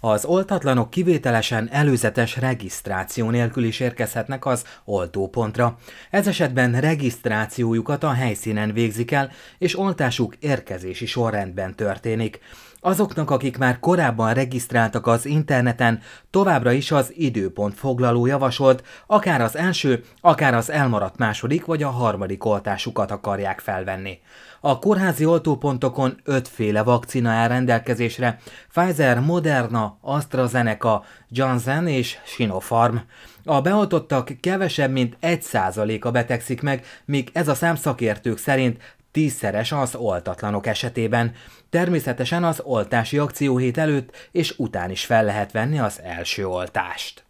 Az oltatlanok kivételesen előzetes regisztráció nélkül is érkezhetnek az oltópontra. Ez esetben regisztrációjukat a helyszínen végzik el, és oltásuk érkezési sorrendben történik. Azoknak, akik már korábban regisztráltak az interneten, továbbra is az időpont foglaló javasolt, akár az első, akár az elmaradt második vagy a harmadik oltásukat akarják felvenni. A kórházi oltópontokon ötféle vakcina áll rendelkezésre, Pfizer, Moderna, AstraZeneca, Johnson és Sinopharm. A beoltottak kevesebb, mint 1%-a betegszik meg, míg ez a szám szakértők szerint tízszeres az oltatlanok esetében. Természetesen az oltási akcióhét előtt és után is fel lehet venni az első oltást.